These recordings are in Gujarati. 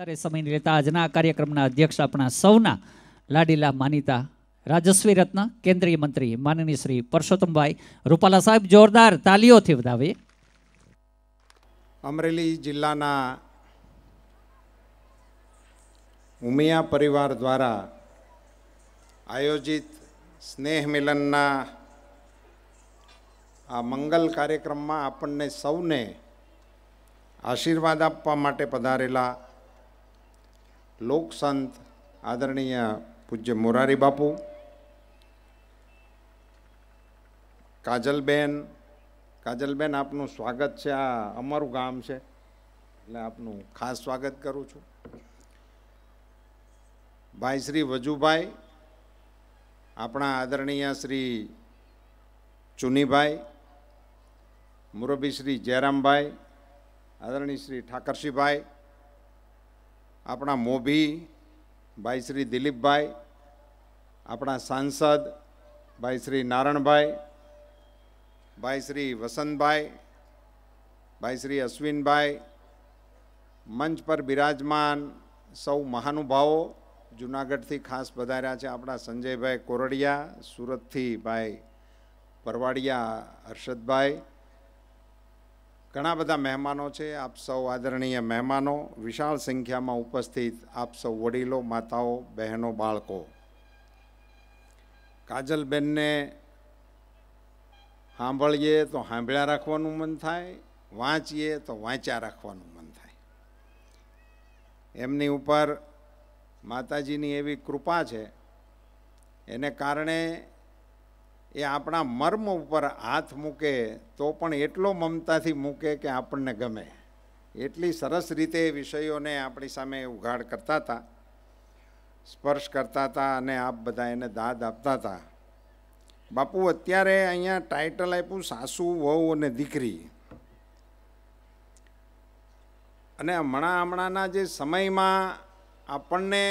વધારે સમય લેતા આજના કાર્યક્રમના અધ્યક્ષ આપણા સૌના લાડીલા માનીતા રાજસ્વી રત્ન કેન્દ્રીય મંત્રી માનનીય શ્રી પરસોત્તમભાઈ રૂપાલા સાહેબ જોરદાર તાલીઓથી વધાવીએ અમરેલી જિલ્લાના ઉમિયા પરિવાર દ્વારા આયોજિત સ્નેહ મિલનના આ મંગલ કાર્યક્રમમાં આપણને સૌને આશીર્વાદ આપવા માટે પધારેલા લોકસંત આદરણીય પૂજ્ય મોરારી બાપુ કાજલબેન કાજલબેન આપનું સ્વાગત છે આ અમારું ગામ છે એટલે આપનું ખાસ સ્વાગત કરું છું ભાઈ શ્રી વજુભાઈ આપણા આદરણીય શ્રી ચુનીભાઈ મુરબી શ્રી જયરામભાઈ આદરણીય શ્રી ઠાકરસિંહભાઈ આપણા મોભી ભાઈ શ્રી દિલીપભાઈ આપણા સાંસદ ભાઈ શ્રી નારણભાઈ ભાઈ શ્રી વસંતભાઈ ભાઈ શ્રી અશ્વિનભાઈ મંચ પર બિરાજમાન સૌ મહાનુભાવો જુનાગઢથી ખાસ પધાર્યા છે આપણા સંજયભાઈ કોરડિયા સુરતથી ભાઈ પરવાડિયા હર્ષદભાઈ ઘણા બધા મહેમાનો છે આપ સૌ આદરણીય મહેમાનો વિશાળ સંખ્યામાં ઉપસ્થિત આપ સૌ વડીલો માતાઓ બહેનો બાળકો કાજલબેનને સાંભળીએ તો સાંભળ્યા રાખવાનું મન થાય વાંચીએ તો વાંચ્યા રાખવાનું મન થાય એમની ઉપર માતાજીની એવી કૃપા છે એને કારણે એ આપણા મર્મ ઉપર હાથ મૂકે તો પણ એટલો મમતાથી મૂકે કે આપણને ગમે એટલી સરસ રીતે વિષયોને આપણી સામે ઉઘાડ કરતા હતા સ્પર્શ કરતા હતા અને આપ બધા એને દાદ આપતા હતા બાપુ અત્યારે અહીંયા ટાઇટલ આપ્યું સાસુ વહુ અને દીકરી અને હમણાં હમણાંના જે સમયમાં આપણને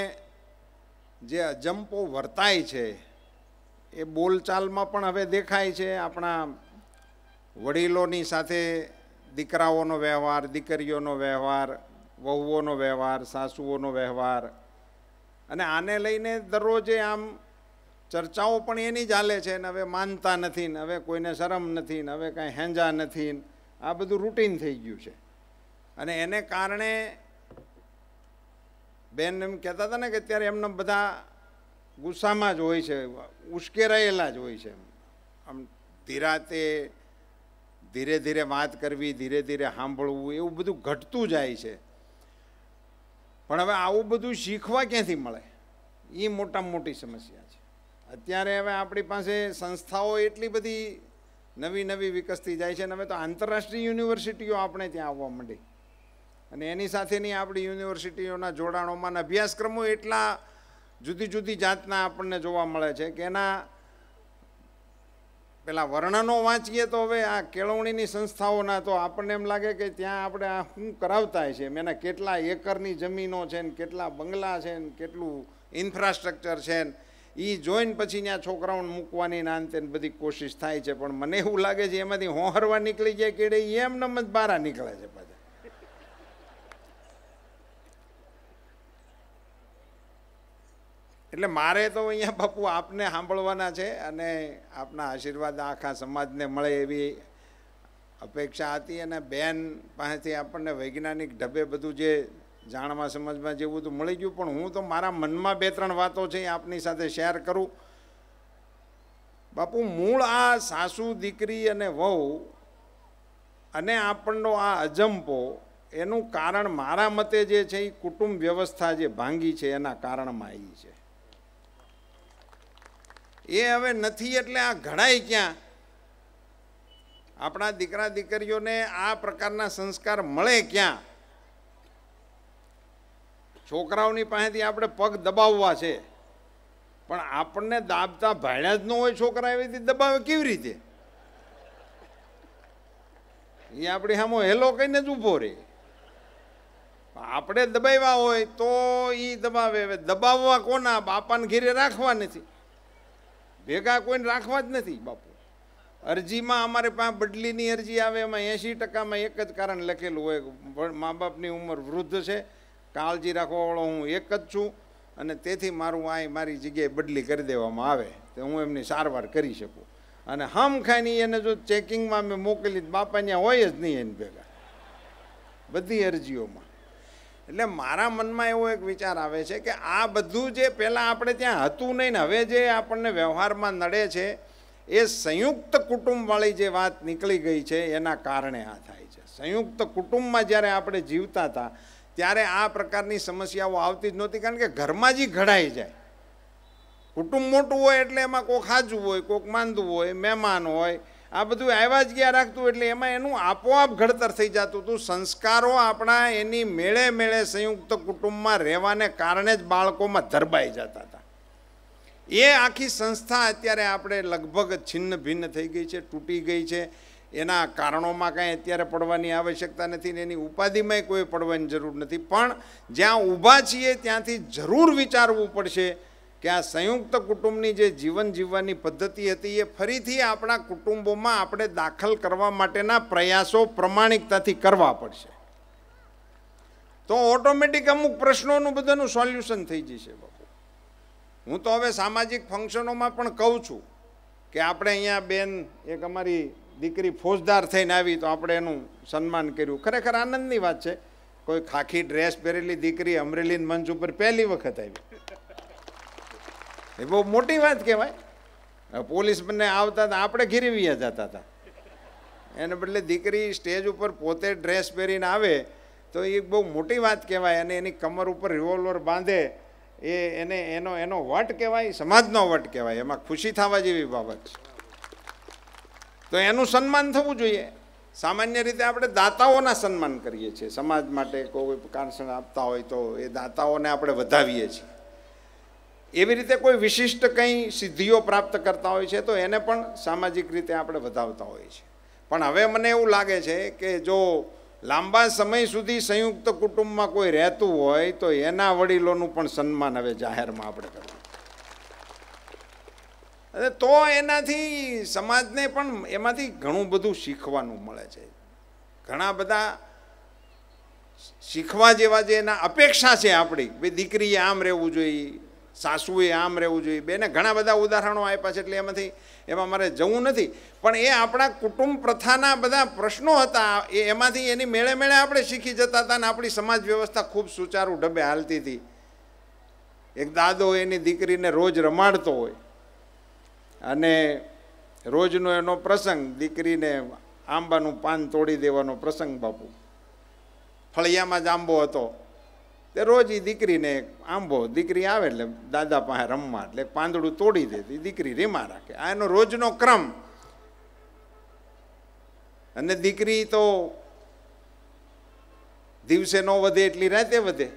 જે અજંપો વર્તાય છે એ બોલચાલમાં પણ હવે દેખાય છે આપણા વડીલોની સાથે દીકરાઓનો વ્યવહાર દીકરીઓનો વ્યવહાર વહુઓનો વ્યવહાર સાસુઓનો વ્યવહાર અને આને લઈને દરરોજે આમ ચર્ચાઓ પણ એની જ હાલે છે ને હવે માનતા નથી ને હવે કોઈને શરમ નથી ને હવે કાંઈ હેંજા નથી આ બધું રૂટીન થઈ ગયું છે અને એને કારણે બેન એમ કહેતા હતા ને કે અત્યારે એમને બધા ગુસ્સામાં જ હોય છે ઉશ્કેરાયેલા જ હોય છે આમ ધીરાતે ધીરે ધીરે વાત કરવી ધીરે ધીરે સાંભળવું એવું બધું ઘટતું જાય છે પણ હવે આવું બધું શીખવા ક્યાંથી મળે એ મોટામાં મોટી સમસ્યા છે અત્યારે હવે આપણી પાસે સંસ્થાઓ એટલી બધી નવી નવી વિકસતી જાય છે અને હવે તો આંતરરાષ્ટ્રીય યુનિવર્સિટીઓ આપણે ત્યાં આવવા માંડી અને એની સાથેની આપણી યુનિવર્સિટીઓના જોડાણોમાં અભ્યાસક્રમો એટલા જુદી જુદી જાતના આપણને જોવા મળે છે કે એના પેલા વર્ણનો વાંચીએ તો હવે આ કેળવણીની સંસ્થાઓના તો આપણને એમ લાગે કે ત્યાં આપણે આ શું કરાવતા છે એના કેટલા એકરની જમીનો છે ને કેટલા બંગલા છે ને કેટલું ઇન્ફ્રાસ્ટ્રક્ચર છે ને એ જોઈને પછી ત્યાં છોકરાઓને મૂકવાની નાનતે બધી કોશિશ થાય છે પણ મને એવું લાગે છે એમાંથી હોહરવા નીકળી જાય કેડે એમ જ બારા નીકળે છે પછી એટલે મારે તો અહીંયા બાપુ આપને સાંભળવાના છે અને આપના આશીર્વાદ આખા સમાજને મળે એવી અપેક્ષા હતી અને બેન પાસેથી આપણને વૈજ્ઞાનિક ઢબે બધું જે જાણવા સમજવા જેવું તો મળી ગયું પણ હું તો મારા મનમાં બે ત્રણ વાતો છે આપની સાથે શેર કરું બાપુ મૂળ આ સાસુ દીકરી અને વહુ અને આપણનો આ અજંપો એનું કારણ મારા મતે જે છે એ કુટુંબ વ્યવસ્થા જે ભાંગી છે એના કારણમાં આવી છે એ હવે નથી એટલે આ ઘણાય ક્યાં આપણા દીકરા દીકરીઓને આ પ્રકારના સંસ્કાર મળે ક્યાં છોકરાઓની પાસેથી આપણે પગ દબાવવા છે પણ આપણને દાબતા ભાડ્યા જ ન હોય છોકરા એવી રીતે દબાવે કેવી રીતે એ આપણી સામો હેલો કહીને જ ઊભો રે આપણે દબાવ્યા હોય તો એ દબાવે હવે દબાવવા કોના બાપાને ઘીરે રાખવા નથી ભેગા કોઈને રાખવા જ નથી બાપુ અરજીમાં અમારે પાસે બદલીની અરજી આવે એમાં એંશી ટકામાં એક જ કારણ લખેલું હોય મા બાપની ઉંમર વૃદ્ધ છે કાળજી રાખવાવાળો હું એક જ છું અને તેથી મારું આ મારી જગ્યાએ બદલી કરી દેવામાં આવે તો હું એમની સારવાર કરી શકું અને હમ ખાઈની એને જો ચેકિંગમાં મેં મોકલી બાપા ત્યાં હોય જ નહીં એને ભેગા બધી અરજીઓમાં એટલે મારા મનમાં એવો એક વિચાર આવે છે કે આ બધું જે પહેલાં આપણે ત્યાં હતું નહીં ને હવે જે આપણને વ્યવહારમાં નડે છે એ સંયુક્ત કુટુંબવાળી જે વાત નીકળી ગઈ છે એના કારણે આ થાય છે સંયુક્ત કુટુંબમાં જ્યારે આપણે જીવતા હતા ત્યારે આ પ્રકારની સમસ્યાઓ આવતી જ નહોતી કારણ કે ઘરમાં જ ઘડાઈ જાય કુટુંબ મોટું હોય એટલે એમાં કોક હાજું હોય કોઈક માંદવું હોય મહેમાન હોય આ બધું આવ્યા જ ગયા રાખતું એટલે એમાં એનું આપોઆપ ઘડતર થઈ જતું હતું સંસ્કારો આપણા એની મેળે મેળે સંયુક્ત કુટુંબમાં રહેવાને કારણે જ બાળકોમાં ધરબાઈ જતા હતા એ આખી સંસ્થા અત્યારે આપણે લગભગ છિન્ન ભિન્ન થઈ ગઈ છે તૂટી ગઈ છે એના કારણોમાં કાંઈ અત્યારે પડવાની આવશ્યકતા નથી ને એની ઉપાધિમાંય કોઈ પડવાની જરૂર નથી પણ જ્યાં ઊભા છીએ ત્યાંથી જરૂર વિચારવું પડશે કે આ સંયુક્ત કુટુંબની જે જીવન જીવવાની પદ્ધતિ હતી એ ફરીથી આપણા કુટુંબોમાં આપણે દાખલ કરવા માટેના પ્રયાસો પ્રમાણિકતાથી કરવા પડશે તો ઓટોમેટિક અમુક પ્રશ્નોનું બધાનું સોલ્યુશન થઈ જશે બાપુ હું તો હવે સામાજિક ફંક્શનોમાં પણ કહું છું કે આપણે અહીંયા બેન એક અમારી દીકરી ફોજદાર થઈને આવી તો આપણે એનું સન્માન કર્યું ખરેખર આનંદની વાત છે કોઈ ખાખી ડ્રેસ પહેરેલી દીકરી અમરેલીન મંચ ઉપર પહેલી વખત આવી એ બહુ મોટી વાત કહેવાય પોલીસ બંને આવતા હતા આપણે ઘેરવીયા જતા હતા એને બદલે દીકરી સ્ટેજ ઉપર પોતે ડ્રેસ પહેરીને આવે તો એ બહુ મોટી વાત કહેવાય અને એની કમર ઉપર રિવોલ્વર બાંધે એ એને એનો એનો વટ કહેવાય સમાજનો વટ કહેવાય એમાં ખુશી થવા જેવી બાબત છે તો એનું સન્માન થવું જોઈએ સામાન્ય રીતે આપણે દાતાઓના સન્માન કરીએ છીએ સમાજ માટે કોઈ કાંસણ આપતા હોય તો એ દાતાઓને આપણે વધાવીએ છીએ એવી રીતે કોઈ વિશિષ્ટ કંઈ સિદ્ધિઓ પ્રાપ્ત કરતા હોય છે તો એને પણ સામાજિક રીતે આપણે વધાવતા હોય છે પણ હવે મને એવું લાગે છે કે જો લાંબા સમય સુધી સંયુક્ત કુટુંબમાં કોઈ રહેતું હોય તો એના વડીલોનું પણ સન્માન હવે જાહેરમાં આપણે કરવું તો એનાથી સમાજને પણ એમાંથી ઘણું બધું શીખવાનું મળે છે ઘણા બધા શીખવા જેવા જે એના અપેક્ષા છે આપણી ભાઈ દીકરીએ આમ રહેવું જોઈએ સાસુએ આમ રહેવું જોઈએ બેને ઘણા બધા ઉદાહરણો આપ્યા છે એટલે એમાંથી એમાં મારે જવું નથી પણ એ આપણા કુટુંબ પ્રથાના બધા પ્રશ્નો હતા એ એમાંથી એની મેળે મેળે આપણે શીખી જતા હતા અને આપણી સમાજ વ્યવસ્થા ખૂબ સુચારુ ઢબે હાલતી હતી એક દાદો એની દીકરીને રોજ રમાડતો હોય અને રોજનો એનો પ્રસંગ દીકરીને આંબાનું પાન તોડી દેવાનો પ્રસંગ બાપુ ફળિયામાં જ આંબો હતો તે રોજ એ દીકરીને આંબો દીકરી આવે એટલે દાદા પાસે રમવા એટલે પાંદડું તોડી દે દીકરી રીમા રાખે આ એનો રોજનો ક્રમ અને દીકરી તો દિવસે ન વધે એટલી રાતે વધે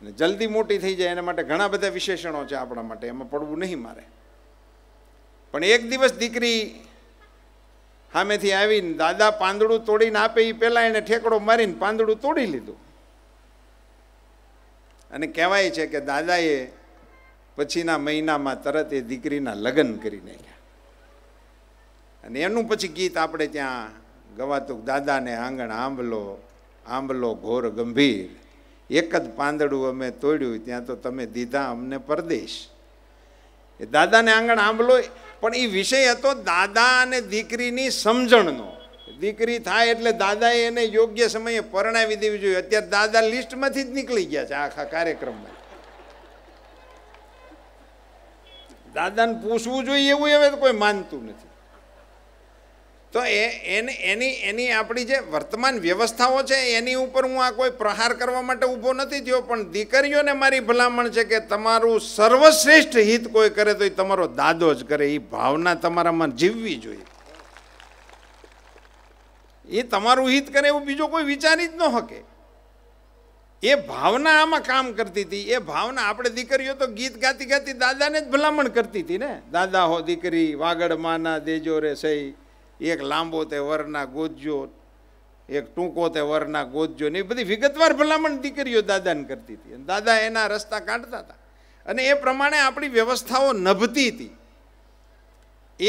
અને જલ્દી મોટી થઈ જાય એના માટે ઘણા બધા વિશેષણો છે આપણા માટે એમાં પડવું નહીં મારે પણ એક દિવસ દીકરી સામેથી આવીને દાદા પાંદડું તોડીને આપે એ પહેલાં એને ઠેકડો મારીને પાંદડું તોડી લીધું અને કહેવાય છે કે દાદાએ પછીના મહિનામાં તરત એ દીકરીના લગ્ન કરી નાખ્યા અને એનું પછી ગીત આપણે ત્યાં ગવાતું દાદાને આંગણ આંબલો આંબલો ઘોર ગંભીર એક જ પાંદડું અમે તોડ્યું ત્યાં તો તમે દીધા અમને પરદેશ એ દાદાને આંગણ આંબલો પણ એ વિષય હતો દાદા અને દીકરીની સમજણનો દીકરી થાય એટલે દાદાએ એને યોગ્ય સમયે પરણાવી દેવી જોઈએ અત્યારે દાદા લિસ્ટમાંથી જ નીકળી ગયા છે આખા કાર્યક્રમમાં દાદાને પૂછવું જોઈએ એવું હવે કોઈ માનતું નથી તો એ એને એની એની આપણી જે વર્તમાન વ્યવસ્થાઓ છે એની ઉપર હું આ કોઈ પ્રહાર કરવા માટે ઊભો નથી થયો પણ દીકરીઓને મારી ભલામણ છે કે તમારું સર્વશ્રેષ્ઠ હિત કોઈ કરે તો એ તમારો દાદો જ કરે એ ભાવના તમારામાં જીવવી જોઈએ એ તમારું હિત કરે એવું બીજો કોઈ વિચારી જ ન શકે એ ભાવના આમાં કામ કરતી હતી એ ભાવના આપણે દીકરીઓ તો ગીત ગાતી ગાતી દાદાને જ ભલામણ કરતી હતી ને દાદા હો દીકરી વાગડ માના દેજો રે સહી એક લાંબો તે વરના ગોજો એક ટૂંકો તે વરના ગોજો ને એ બધી વિગતવાર ભલામણ દીકરીઓ દાદાને કરતી હતી અને દાદા એના રસ્તા કાઢતા હતા અને એ પ્રમાણે આપણી વ્યવસ્થાઓ નભતી હતી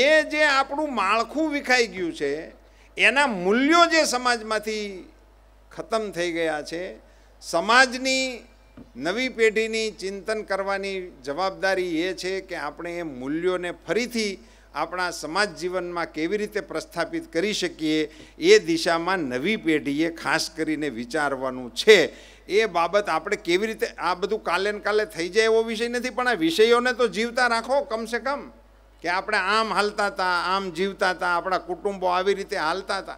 એ જે આપણું માળખું વિખાઈ ગયું છે એના મૂલ્યો જે સમાજમાંથી ખતમ થઈ ગયા છે સમાજની નવી પેઢીની ચિંતન કરવાની જવાબદારી એ છે કે આપણે એ મૂલ્યોને ફરીથી આપણા સમાજ જીવનમાં કેવી રીતે પ્રસ્થાપિત કરી શકીએ એ દિશામાં નવી પેઢીએ ખાસ કરીને વિચારવાનું છે એ બાબત આપણે કેવી રીતે આ બધું કાલે ને કાલે થઈ જાય એવો વિષય નથી પણ આ વિષયોને તો જીવતા રાખો કમસે કમ કે આપણે આમ હાલતા હતા આમ જીવતા હતા આપણા કુટુંબો આવી રીતે હાલતા હતા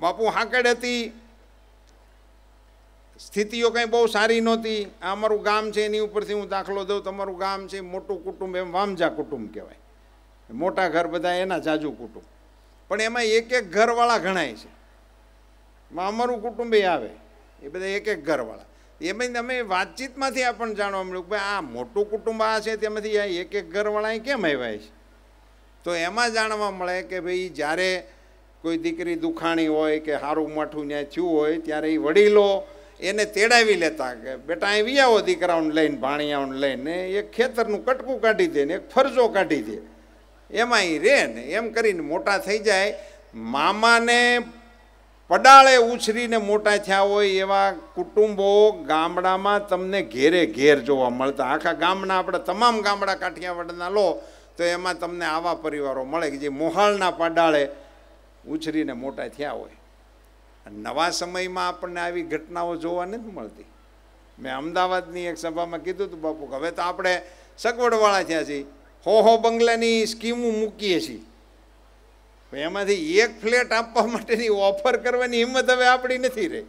બાપુ હાંકડ હતી સ્થિતિઓ કંઈ બહુ સારી નહોતી આ અમારું ગામ છે એની ઉપરથી હું દાખલો દઉં તમારું ગામ છે મોટું કુટુંબ એમ વામજા કુટુંબ કહેવાય મોટા ઘર બધા એના જાજુ કુટુંબ પણ એમાં એક એક ઘરવાળા ગણાય છે અમારું કુટુંબ એ આવે એ બધા એક એક ઘરવાળા એમાં તમે વાતચીતમાંથી આપણને જાણવા મળ્યું કે આ મોટું કુટુંબ આ છે તેમાંથી આ એક એક ઘરવાળા કેમ આવ્યા છે તો એમાં જાણવા મળે કે ભાઈ જ્યારે કોઈ દીકરી દુખાણી હોય કે સારું માઠું ત્યાં થયું હોય ત્યારે એ વડીલો એને તેડાવી લેતા કે બેટા આવી આવો દીકરાઓને લઈને ભાણિયાઓને લઈને એક ખેતરનું કટકું કાઢી દે ને એક ફરજો કાઢી દે એમાં એ રહે ને એમ કરીને મોટા થઈ જાય મામાને પડાળે ઉછરીને મોટા થયા હોય એવા કુટુંબો ગામડામાં તમને ઘેરે ઘેર જોવા મળતા આખા ગામના આપણે તમામ ગામડા કાઠિયાવાડના લો તો એમાં તમને આવા પરિવારો મળે કે જે મોહાળના પડાળે ઉછરીને મોટા થયા હોય નવા સમયમાં આપણને આવી ઘટનાઓ જોવા નથી મળતી મેં અમદાવાદની એક સભામાં કીધું હતું બાપુ હવે તો આપણે સગવડવાળા થયા છીએ હો હો બંગલાની સ્કીમો મૂકીએ છીએ એમાંથી એક ફ્લેટ આપવા માટેની ઓફર કરવાની હિંમત હવે આપણી નથી રહી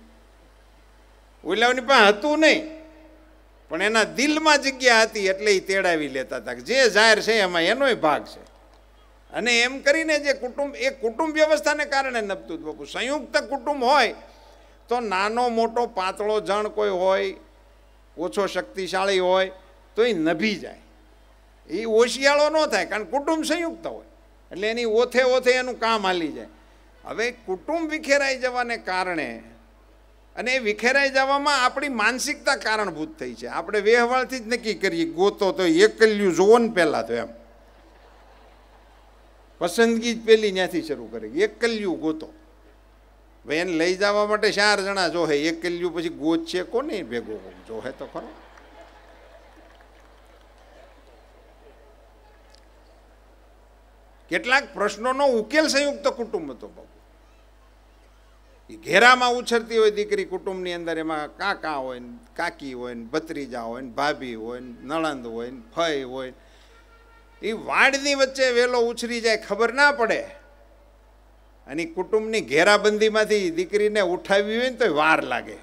ઓલાવની પાસે હતું નહીં પણ એના દિલમાં જગ્યા હતી એટલે એ તેડાવી લેતા હતા જે જાહેર છે એમાં એનોય ભાગ છે અને એમ કરીને જે કુટુંબ એ કુટુંબ વ્યવસ્થાને કારણે નભતું બાપુ સંયુક્ત કુટુંબ હોય તો નાનો મોટો પાતળો જણ કોઈ હોય ઓછો શક્તિશાળી હોય તો એ નભી જાય એ ઓશિયાળો ન થાય કારણ કુટુંબ સંયુક્ત હોય એટલે એની ઓથે ઓથે એનું કામ હાલી જાય હવે કુટુંબ વિખેરાઈ જવાને કારણે અને એ વિખેરાઈ જવામાં આપણી માનસિકતા કારણભૂત થઈ છે આપણે વેહવાળથી જ નક્કી કરીએ ગોતો તો એકલ્યું જોવો ને પહેલાં તો એમ પસંદગી જ પેલી ત્યાંથી શરૂ કરી એકલ્યું ગોતો ભાઈ એને લઈ જવા માટે ચાર જણા જોહે એકલ્યું પછી ગોત છે કોને ભેગો જોહે તો ખરો કેટલાક પ્રશ્નોનો ઉકેલ સંયુક્ત કુટુંબ હતો બાપુ એ ઘેરામાં ઉછરતી હોય દીકરી કુટુંબની અંદર એમાં કાકા હોય ને કાકી હોય ને ભત્રીજા હોય ને ભાભી હોય ને નણંદ હોય ને ફઈ હોય એ વાડની વચ્ચે વેલો ઉછરી જાય ખબર ના પડે અને કુટુંબની ઘેરાબંધીમાંથી દીકરીને ઉઠાવી હોય ને તો વાર લાગે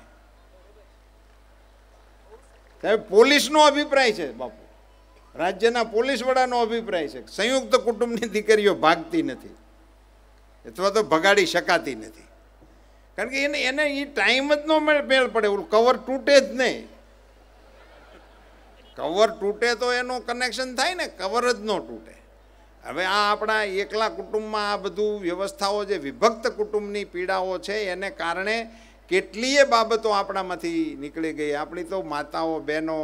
સાહેબ પોલીસનો અભિપ્રાય છે બાપુ રાજ્યના પોલીસ વડાનો અભિપ્રાય છે સંયુક્ત કુટુંબની દીકરીઓ ભાગતી નથી અથવા તો ભગાડી શકાતી નથી કારણ કે એને એને એ ટાઈમ જ ન મેળ પડે ઓલું કવર તૂટે જ નહીં કવર તૂટે તો એનું કનેક્શન થાય ને કવર જ ન તૂટે હવે આ આપણા એકલા કુટુંબમાં આ બધું વ્યવસ્થાઓ જે વિભક્ત કુટુંબની પીડાઓ છે એને કારણે કેટલીય બાબતો આપણામાંથી નીકળી ગઈ આપણી તો માતાઓ બહેનો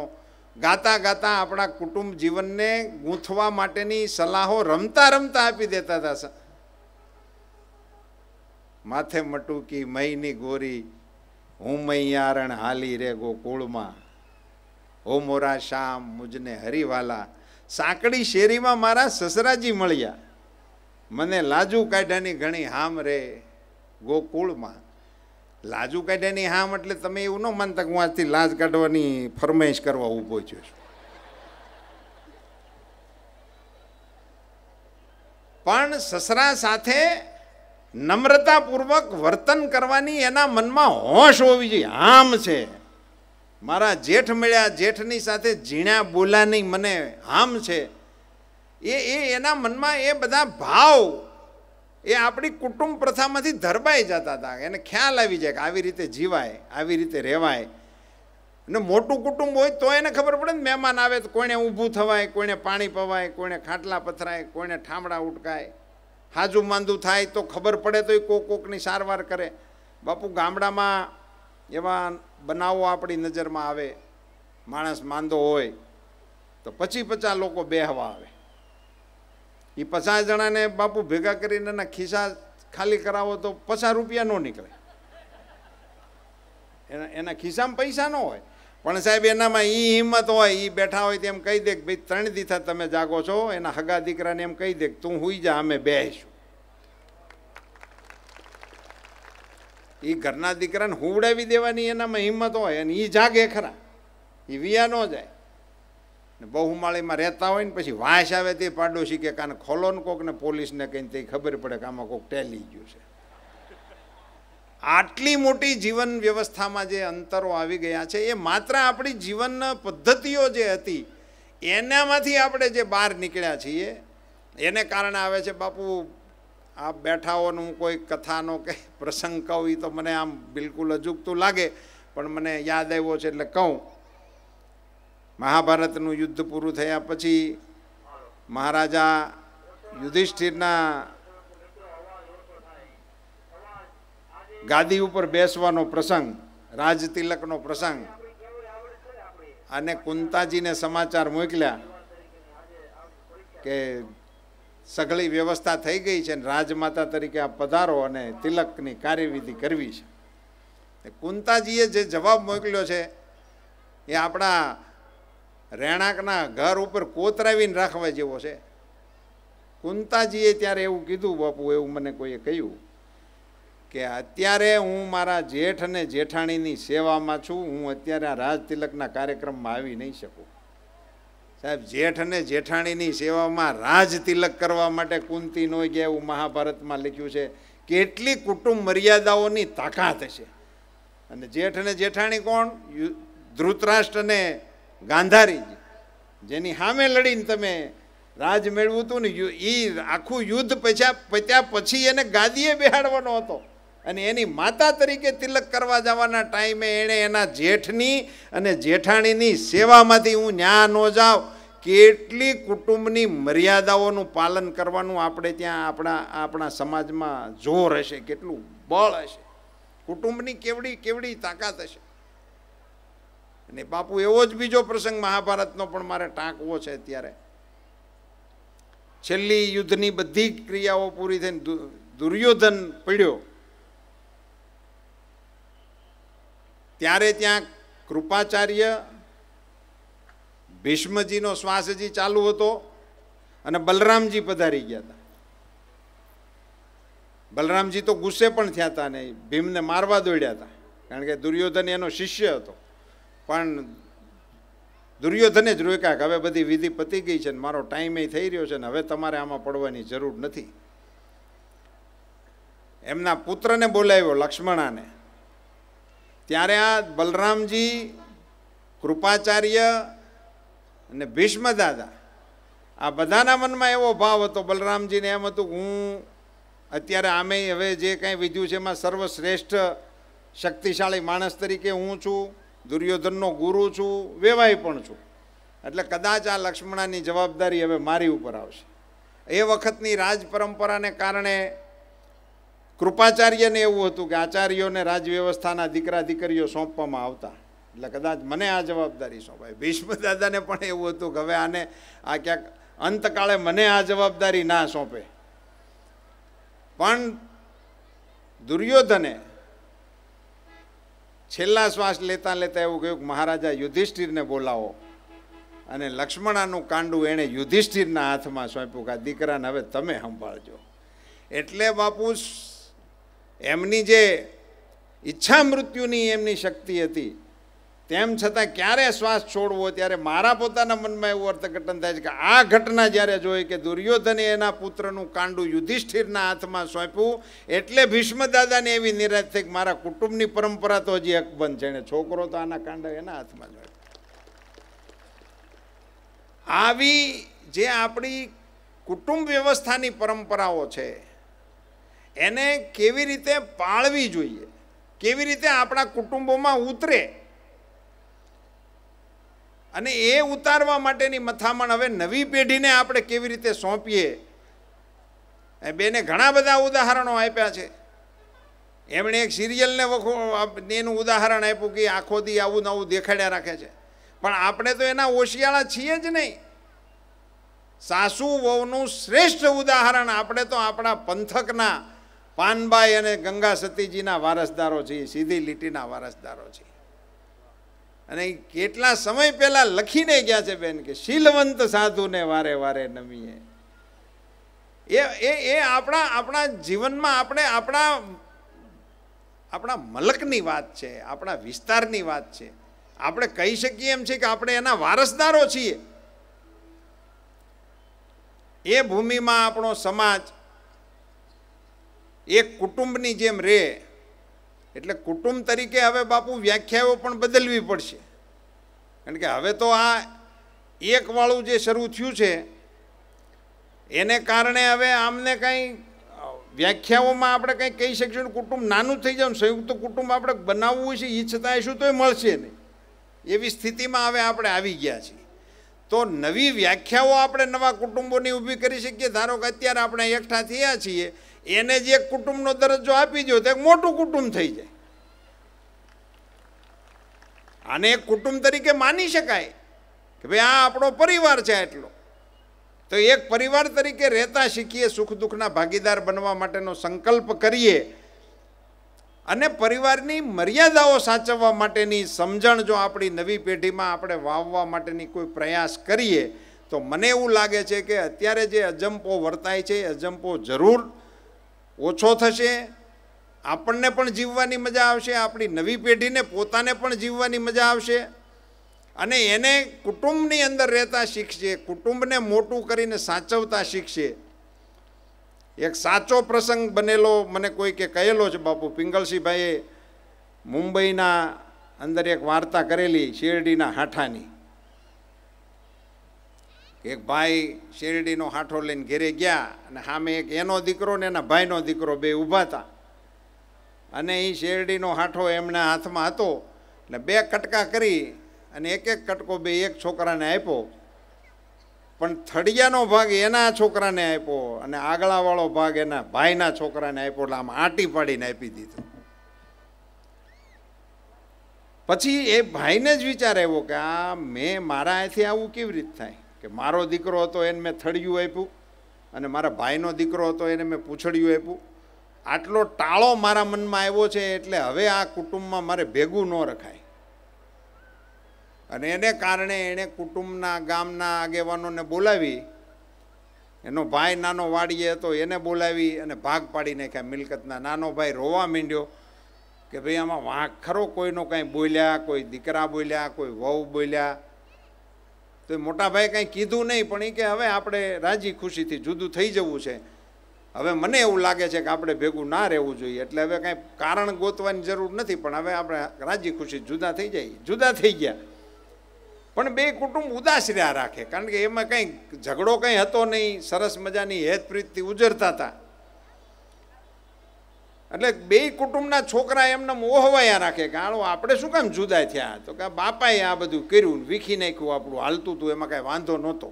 ગાતા ગાતા આપણા કુટુંબ જીવનને ગૂંથવા માટેની સલાહો રમતા રમતા આપી દેતા હતા માથે મટુકી મહીની ગોરી હું મૈયારણ હાલી રે ગોકુળમાં હો મોરા શ્યામ મુજને હરિવાલા સાંકડી શેરીમાં મારા સસરાજી મળ્યા મને લાજુ કાઢ્યાની ઘણી હામ રે ગોકુળમાં લાજુ કાઢ્યાની હામ એટલે તમે એવું ન માનતા કે હું આજથી લાજ કાઢવાની ફરમાઈશ કરવા ઊભો થયો છું પણ સસરા સાથે નમ્રતાપૂર્વક વર્તન કરવાની એના મનમાં હોશ હોવી જોઈએ આમ છે મારા જેઠ મળ્યા જેઠની સાથે ઝીણા બોલા નહીં મને આમ છે એ એ એના મનમાં એ બધા ભાવ એ આપણી કુટુંબ પ્રથામાંથી ધરબાઈ જતા હતા એને ખ્યાલ આવી જાય કે આવી રીતે જીવાય આવી રીતે રહેવાય ને મોટું કુટુંબ હોય તો એને ખબર પડે ને મહેમાન આવે તો કોઈને ઊભું થવાય કોઈને પાણી પવાય કોઈને ખાટલા પથરાય કોઈને ઠામડા ઉટકાય હાજુ માંદું થાય તો ખબર પડે તો એ કોક કોકની સારવાર કરે બાપુ ગામડામાં એવા બનાવો આપણી નજરમાં આવે માણસ માંદો હોય તો પછી પચાસ લોકો બેહવા આવે એ પચાસ જણાને બાપુ ભેગા કરીને એના ખિસ્સા ખાલી કરાવો તો પચાસ રૂપિયા ન નીકળે એના એના ખિસ્સામાં પૈસા ન હોય પણ સાહેબ એનામાં એ હિંમત હોય એ બેઠા હોય તેમ કહી દે કે ભાઈ ત્રણ દીથા તમે જાગો છો એના હગા દીકરાને એમ કહી દે કે તું હુઈ જા અમે બેસું એ ઘરના દીકરાને હુવડાવી દેવાની એનામાં હિંમત હોય અને એ જાગે ખરા એ વિયા ન જાય ને બહુમાળીમાં રહેતા હોય ને પછી વાંસ આવે તે પાડોશી કે કાને ખોલો ને કોક ને પોલીસને કંઈ તે ખબર પડે કે આમાં કોક ટેલી ગયું છે આટલી મોટી જીવન વ્યવસ્થામાં જે અંતરો આવી ગયા છે એ માત્ર આપણી જીવન પદ્ધતિઓ જે હતી એનામાંથી આપણે જે બહાર નીકળ્યા છીએ એને કારણે આવે છે બાપુ આ બેઠાઓનું કોઈ કથાનો કે પ્રસંગ કહું એ તો મને આમ બિલકુલ અજુગતું લાગે પણ મને યાદ આવ્યો છે એટલે કહું મહાભારતનું યુદ્ધ પૂરું થયા પછી મહારાજા યુધિષ્ઠિરના ગાદી ઉપર બેસવાનો પ્રસંગ રાજતિલકનો પ્રસંગ અને કુંતાજીને સમાચાર મોકલ્યા કે સઘળી વ્યવસ્થા થઈ ગઈ છે અને રાજમાતા તરીકે આ પધારો અને તિલકની કાર્યવિધિ કરવી છે કુંતાજીએ જે જવાબ મોકલ્યો છે એ આપણા રહેણાંકના ઘર ઉપર કોતરાવીને રાખવા જેવો છે કુંતાજીએ ત્યારે એવું કીધું બાપુ એવું મને કોઈએ કહ્યું કે અત્યારે હું મારા જેઠ અને જેઠાણીની સેવામાં છું હું અત્યારે આ રાજ તિલકના કાર્યક્રમમાં આવી નહીં શકું સાહેબ જેઠ અને જેઠાણીની સેવામાં રાજ તિલક કરવા માટે કુંતી નોઈ ગયા એવું મહાભારતમાં લખ્યું છે કેટલી કુટુંબ મર્યાદાઓની તાકાત છે અને જેઠ અને જેઠાણી કોણ ધૃતરાષ્ટ્રને ગાંધારીજી જેની સામે લડીને તમે રાજ મેળવું હતું ને એ આખું યુદ્ધ પછ્યા પત્યા પછી એને ગાદીએ બેહાડવાનો હતો અને એની માતા તરીકે તિલક કરવા જવાના ટાઈમે એણે એના જેઠની અને જેઠાણીની સેવામાંથી હું ન્યા ન જાઉં કેટલી કુટુંબની મર્યાદાઓનું પાલન કરવાનું આપણે ત્યાં આપણા આપણા સમાજમાં જોર હશે કેટલું બળ હશે કુટુંબની કેવડી કેવડી તાકાત હશે અને બાપુ એવો જ બીજો પ્રસંગ મહાભારતનો પણ મારે ટાંકવો છે ત્યારે છેલ્લી યુદ્ધની બધી ક્રિયાઓ પૂરી થઈને દુર્યોધન પડ્યો ત્યારે ત્યાં કૃપાચાર્ય ભીષ્મજીનો શ્વાસજી ચાલુ હતો અને બલરામજી પધારી ગયા હતા બલરામજી તો ગુસ્સે પણ થયા હતા ને ભીમને મારવા દોડ્યા હતા કારણ કે દુર્યોધન એનો શિષ્ય હતો પણ દુર્યોધને જ રોક્યા કે હવે બધી વિધિ પતી ગઈ છે ને મારો ટાઈમ એ થઈ રહ્યો છે ને હવે તમારે આમાં પડવાની જરૂર નથી એમના પુત્રને બોલાવ્યો લક્ષ્મણાને ત્યારે આ બલરામજી કૃપાચાર્ય અને ભીષ્મ દાદા આ બધાના મનમાં એવો ભાવ હતો બલરામજીને એમ હતું હું અત્યારે આમે હવે જે કાંઈ વિધ્યું છે એમાં સર્વશ્રેષ્ઠ શક્તિશાળી માણસ તરીકે હું છું દુર્યોધનનો ગુરુ છું વેવાય પણ છું એટલે કદાચ આ લક્ષ્મણાની જવાબદારી હવે મારી ઉપર આવશે એ વખતની રાજ પરંપરાને કારણે કૃપાચાર્યને એવું હતું કે આચાર્યોને રાજવ્યવસ્થાના દીકરા દીકરીઓ સોંપવામાં આવતા એટલે કદાચ મને આ જવાબદારી સોંપાય ભીષ્મદાદાને પણ એવું હતું કે હવે આને આ ક્યાંક અંતકાળે મને આ જવાબદારી ના સોંપે પણ દુર્યોધને છેલ્લા શ્વાસ લેતા લેતા એવું કહ્યું કે મહારાજા યુધિષ્ઠિરને બોલાવો અને લક્ષ્મણાનું કાંડું એણે યુધિષ્ઠિરના હાથમાં સોંપ્યું કે દીકરાને હવે તમે સંભાળજો એટલે બાપુ એમની જે ઈચ્છા મૃત્યુની એમની શક્તિ હતી તેમ છતાં ક્યારે શ્વાસ છોડવો ત્યારે મારા પોતાના મનમાં એવું અર્થઘટન થાય છે કે આ ઘટના જ્યારે જોઈ કે દુર્યોધને એના પુત્રનું કાંડું યુધિષ્ઠિરના હાથમાં સોંપ્યું એટલે ભીષ્મદાદાને એવી નિરાશ થઈ કે મારા કુટુંબની પરંપરા તો હજી અકબંધ છે ને છોકરો તો આના કાંડ એના હાથમાં જોયું આવી જે આપણી કુટુંબ વ્યવસ્થાની પરંપરાઓ છે એને કેવી રીતે પાળવી જોઈએ કેવી રીતે આપણા કુટુંબોમાં ઉતરે અને એ ઉતારવા માટેની મથામણ હવે નવી પેઢીને આપણે કેવી રીતે સોંપીએ બેને ઘણા બધા ઉદાહરણો આપ્યા છે એમણે એક સિરિયલને વખો એનું ઉદાહરણ આપ્યું કે આખો દી આવું નવું દેખાડ્યા રાખે છે પણ આપણે તો એના ઓશિયાળા છીએ જ નહીં સાસુ વહુનું શ્રેષ્ઠ ઉદાહરણ આપણે તો આપણા પંથકના પાનબાઈ અને ગંગા સતીજીના વારસદારો છીએ સીધી લીટીના વારસદારો છીએ અને કેટલા સમય પહેલા લખીને ગયા છે બેન કે શીલવંત સાધુને વારે વારે નમીએ એ એ એ આપણા આપણા જીવનમાં આપણે આપણા આપણા મલકની વાત છે આપણા વિસ્તારની વાત છે આપણે કહી શકીએ એમ છે કે આપણે એના વારસદારો છીએ એ ભૂમિમાં આપણો સમાજ એક કુટુંબની જેમ રહે એટલે કુટુંબ તરીકે હવે બાપુ વ્યાખ્યાઓ પણ બદલવી પડશે કારણ કે હવે તો આ એકવાળું જે શરૂ થયું છે એને કારણે હવે આમને કંઈ વ્યાખ્યાઓમાં આપણે કંઈ કહી શકશું કુટુંબ નાનું થઈ જાય સંયુક્ત કુટુંબ આપણે બનાવવું છે એ છતાં શું તોય મળશે નહીં એવી સ્થિતિમાં હવે આપણે આવી ગયા છીએ તો નવી વ્યાખ્યાઓ આપણે નવા કુટુંબોની ઊભી કરી શકીએ ધારો કે અત્યારે આપણે એકઠા થયા છીએ એને જે કુટુંબનો દરજ્જો આપી દો તો મોટું કુટુંબ થઈ જાય આને એક કુટુંબ તરીકે માની શકાય કે ભાઈ આ આપણો પરિવાર છે એટલો તો એક પરિવાર તરીકે રહેતા શીખીએ સુખ દુઃખના ભાગીદાર બનવા માટેનો સંકલ્પ કરીએ અને પરિવારની મર્યાદાઓ સાચવવા માટેની સમજણ જો આપણી નવી પેઢીમાં આપણે વાવવા માટેની કોઈ પ્રયાસ કરીએ તો મને એવું લાગે છે કે અત્યારે જે અજંપો વર્તાય છે એ અજંપો જરૂર ઓછો થશે આપણને પણ જીવવાની મજા આવશે આપણી નવી પેઢીને પોતાને પણ જીવવાની મજા આવશે અને એને કુટુંબની અંદર રહેતા શીખશે કુટુંબને મોટું કરીને સાચવતા શીખશે એક સાચો પ્રસંગ બનેલો મને કોઈકે કહેલો છે બાપુ પિંગલસિંહભાઈએ મુંબઈના અંદર એક વાર્તા કરેલી શેરડીના હાઠાની એક ભાઈ શેરડીનો હાઠો લઈને ઘેરે ગયા અને સામે એક એનો દીકરો ને એના ભાઈનો દીકરો બે ઊભા હતા અને એ શેરડીનો હાંઠો એમના હાથમાં હતો એટલે બે કટકા કરી અને એક એક કટકો બે એક છોકરાને આપ્યો પણ થડિયાનો ભાગ એના છોકરાને આપ્યો અને આગળાવાળો ભાગ એના ભાઈના છોકરાને આપ્યો એટલે આમ આંટી પાડીને આપી દીધો પછી એ ભાઈને જ વિચાર આવ્યો કે આ મેં મારા અહીંથી આવું કેવી રીતે થાય કે મારો દીકરો હતો એને મેં થળિયું આપ્યું અને મારા ભાઈનો દીકરો હતો એને મેં પૂછડિયું આપ્યું આટલો ટાળો મારા મનમાં આવ્યો છે એટલે હવે આ કુટુંબમાં મારે ભેગું ન રખાય અને એને કારણે એણે કુટુંબના ગામના આગેવાનોને બોલાવી એનો ભાઈ નાનો વાડીએ હતો એને બોલાવી અને ભાગ પાડી નાખ્યા મિલકતના નાનો ભાઈ રોવા માંડ્યો કે ભાઈ આમાં વાંક ખરો કોઈનો કાંઈ બોલ્યા કોઈ દીકરા બોલ્યા કોઈ વહુ બોલ્યા તો એ મોટાભાઈ કંઈ કીધું નહીં પણ એ કે હવે આપણે રાજી ખુશીથી જુદું થઈ જવું છે હવે મને એવું લાગે છે કે આપણે ભેગું ના રહેવું જોઈએ એટલે હવે કાંઈ કારણ ગોતવાની જરૂર નથી પણ હવે આપણે રાજી ખુશી જુદા થઈ જાય જુદા થઈ ગયા પણ બે કુટુંબ ઉદાસ રહ્યા રાખે કારણ કે એમાં કંઈ ઝઘડો કંઈ હતો નહીં સરસ મજાની હેતપ્રીતથી ઉજરતા હતા એટલે બે કુટુંબના છોકરા એમને ઓહવાયા રાખે કે આણો આપણે શું કામ જુદા થયા તો કે બાપાએ આ બધું કર્યું વીખી નાખ્યું આપણું હાલતું હતું એમાં કાંઈ વાંધો નહોતો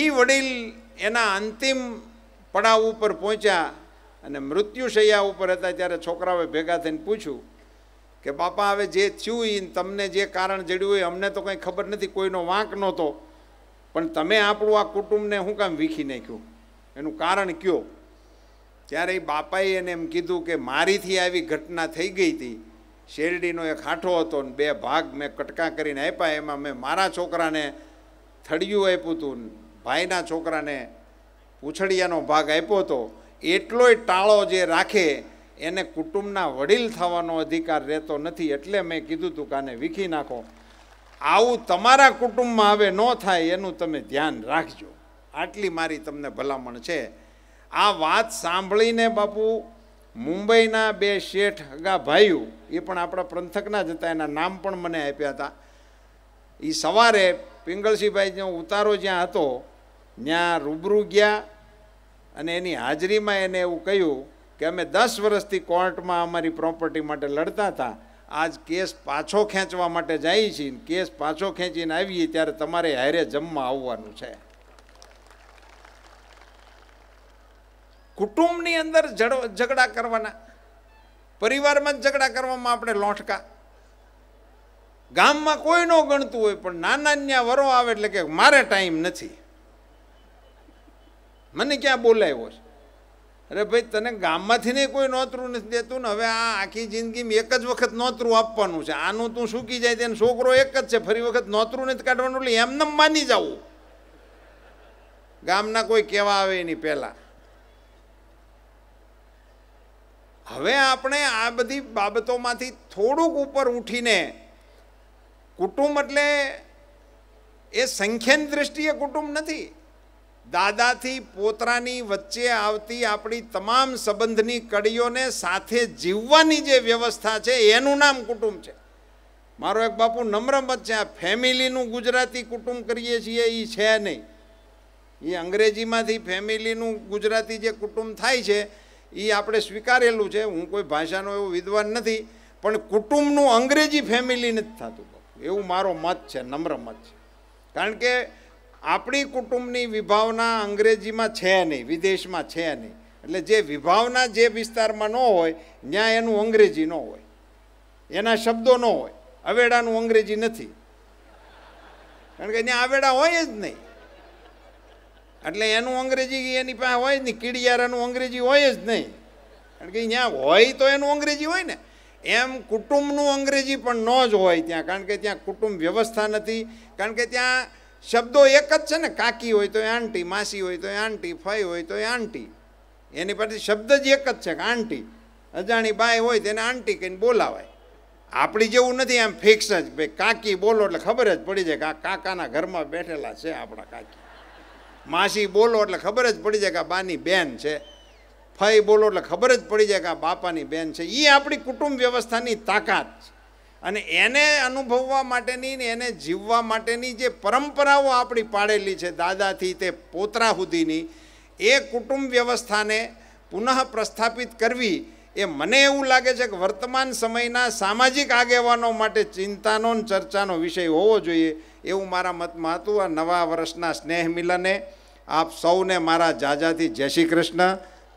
એ વડીલ એના અંતિમ પડાવ ઉપર પહોંચ્યા અને મૃત્યુશૈયા ઉપર હતા ત્યારે છોકરાઓએ ભેગા થઈને પૂછ્યું કે બાપા હવે જે થયું એ તમને જે કારણ જડ્યું હોય અમને તો કંઈ ખબર નથી કોઈનો વાંક નહોતો પણ તમે આપણું આ કુટુંબને શું કામ વીખી નાખ્યું એનું કારણ કયો ત્યારે બાપાએ એને એમ કીધું કે મારીથી આવી ઘટના થઈ ગઈ હતી શેરડીનો એક હાંઠો હતો ને બે ભાગ મેં કટકા કરીને આપ્યા એમાં મેં મારા છોકરાને થળિયું આપ્યું હતું ભાઈના છોકરાને પૂછડિયાનો ભાગ આપ્યો હતો એટલોય ટાળો જે રાખે એને કુટુંબના વડીલ થવાનો અધિકાર રહેતો નથી એટલે મેં કીધું હતું કે આને વીખી નાખો આવું તમારા કુટુંબમાં હવે ન થાય એનું તમે ધ્યાન રાખજો આટલી મારી તમને ભલામણ છે આ વાત સાંભળીને બાપુ મુંબઈના બે શેઠ હગા ભાઈઓ એ પણ આપણા પંથકના જ હતા એના નામ પણ મને આપ્યા હતા એ સવારે પિંગલસિંહભાઈનો ઉતારો જ્યાં હતો ત્યાં રૂબરૂ ગયા અને એની હાજરીમાં એને એવું કહ્યું કે અમે દસ વર્ષથી કોર્ટમાં અમારી પ્રોપર્ટી માટે લડતા હતા આજ કેસ પાછો ખેંચવા માટે જઈએ છીએ કેસ પાછો ખેંચીને આવીએ ત્યારે તમારે હારે જમવા આવવાનું છે કુટુંબની અંદર ઝઘડા કરવાના પરિવારમાં ઝઘડા કરવામાં આપણે લોટકા ગામમાં કોઈ ન ગણતું હોય પણ નાના ન્યા વરો આવે એટલે કે મારે ટાઈમ નથી મને ક્યાં બોલાવ્યો છે અરે ભાઈ તને ગામમાંથી નહીં કોઈ નોતરું નથી દેતું ને હવે આ આખી જિંદગીમાં એક જ વખત નોતરું આપવાનું છે આનું તું સૂકી જાય તેને છોકરો એક જ છે ફરી વખત નોતરું નથી કાઢવાનું એટલે એમને માની જવું ગામના કોઈ કહેવા આવે એની પહેલાં હવે આપણે આ બધી બાબતોમાંથી થોડુંક ઉપર ઉઠીને કુટુંબ એટલે એ સંખ્યાની દ્રષ્ટિએ કુટુંબ નથી દાદાથી પોતરાની વચ્ચે આવતી આપણી તમામ સંબંધની કડીઓને સાથે જીવવાની જે વ્યવસ્થા છે એનું નામ કુટુંબ છે મારો એક બાપુ નમ્રમત છે આ ફેમિલીનું ગુજરાતી કુટુંબ કરીએ છીએ એ છે નહીં એ અંગ્રેજીમાંથી ફેમિલીનું ગુજરાતી જે કુટુંબ થાય છે એ આપણે સ્વીકારેલું છે હું કોઈ ભાષાનો એવો વિદ્વાન નથી પણ કુટુંબનું અંગ્રેજી ફેમિલી નથી થતું એવું મારો મત છે નમ્ર મત છે કારણ કે આપણી કુટુંબની વિભાવના અંગ્રેજીમાં છે નહીં વિદેશમાં છે નહીં એટલે જે વિભાવના જે વિસ્તારમાં ન હોય ત્યાં એનું અંગ્રેજી ન હોય એના શબ્દો ન હોય અવેડાનું અંગ્રેજી નથી કારણ કે ત્યાં અવેડા હોય જ નહીં એટલે એનું અંગ્રેજી એની પાસે હોય જ નહીં કીડિયારાનું અંગ્રેજી હોય જ નહીં કારણ કે ત્યાં હોય તો એનું અંગ્રેજી હોય ને એમ કુટુંબનું અંગ્રેજી પણ ન જ હોય ત્યાં કારણ કે ત્યાં કુટુંબ વ્યવસ્થા નથી કારણ કે ત્યાં શબ્દો એક જ છે ને કાકી હોય તો એ આંટી માસી હોય તો એ આંટી ફઈ હોય તો એ આંટી એની પાછી શબ્દ જ એક જ છે કે આંટી અજાણી બાય હોય તેને આંટી કહીને બોલાવાય આપણી જેવું નથી એમ ફિક્સ જ ભાઈ કાકી બોલો એટલે ખબર જ પડી જાય કે આ કાકાના ઘરમાં બેઠેલા છે આપણા કાકી માસી બોલો એટલે ખબર જ પડી જાય કે આ બાની બેન છે ફઈ બોલો એટલે ખબર જ પડી જાય કે આ બાપાની બેન છે એ આપણી કુટુંબ વ્યવસ્થાની તાકાત છે અને એને અનુભવવા માટેની ને એને જીવવા માટેની જે પરંપરાઓ આપણી પાડેલી છે દાદાથી તે પોતરા સુધીની એ કુટુંબ વ્યવસ્થાને પુનઃ પ્રસ્થાપિત કરવી એ મને એવું લાગે છે કે વર્તમાન સમયના સામાજિક આગેવાનો માટે ચિંતાનો ચર્ચાનો વિષય હોવો જોઈએ એવું મારા મતમાં હતું આ નવા વર્ષના સ્નેહ મિલને આપ સૌને મારા જાજાથી જય શ્રી કૃષ્ણ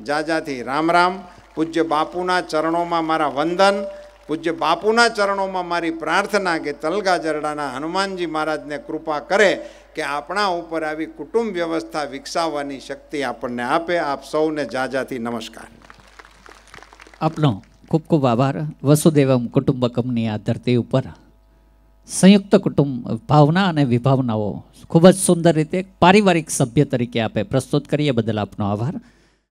જાજાથી રામ રામ પૂજ્ય બાપુના ચરણોમાં મારા વંદન પૂજ્ય બાપુના ચરણોમાં મારી પ્રાર્થના કે તલગા જરડાના હનુમાનજી મહારાજને કૃપા કરે કે આપણા ઉપર આવી કુટુંબ વ્યવસ્થા વિકસાવવાની શક્તિ આપણને આપે આપ સૌને જાજાથી નમસ્કાર આપનો ખૂબ ખૂબ આભાર વસુદેવમ કુટુંબકમની આ ધરતી ઉપર સંયુક્ત કુટુંબ ભાવના અને વિભાવનાઓ ખૂબ જ સુંદર રીતે પારિવારિક સભ્ય તરીકે આપે પ્રસ્તુત કરીએ બદલ આપનો આભાર